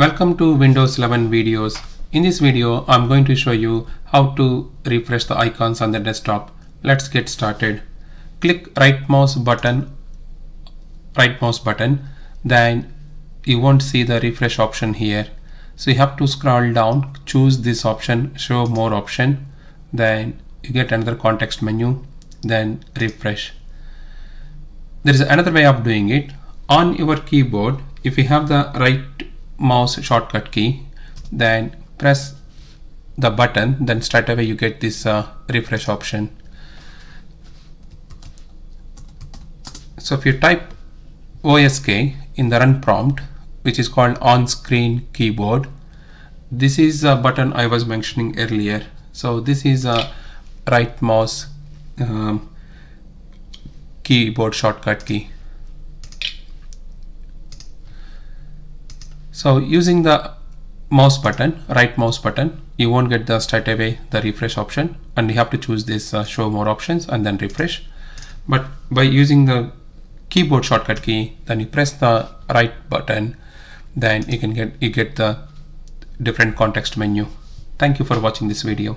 Welcome to Windows 11 videos. In this video, I'm going to show you how to refresh the icons on the desktop. Let's get started. Click right mouse button, right mouse button, then you won't see the refresh option here. So you have to scroll down, choose this option, show more option, then you get another context menu, then refresh. There is another way of doing it. On your keyboard, if you have the right mouse shortcut key then press the button then straight away you get this uh, refresh option so if you type OSK in the run prompt which is called on-screen keyboard this is a button I was mentioning earlier so this is a right mouse um, keyboard shortcut key So using the mouse button, right mouse button, you won't get the straight away the refresh option and you have to choose this uh, show more options and then refresh. But by using the keyboard shortcut key, then you press the right button, then you can get, you get the different context menu. Thank you for watching this video.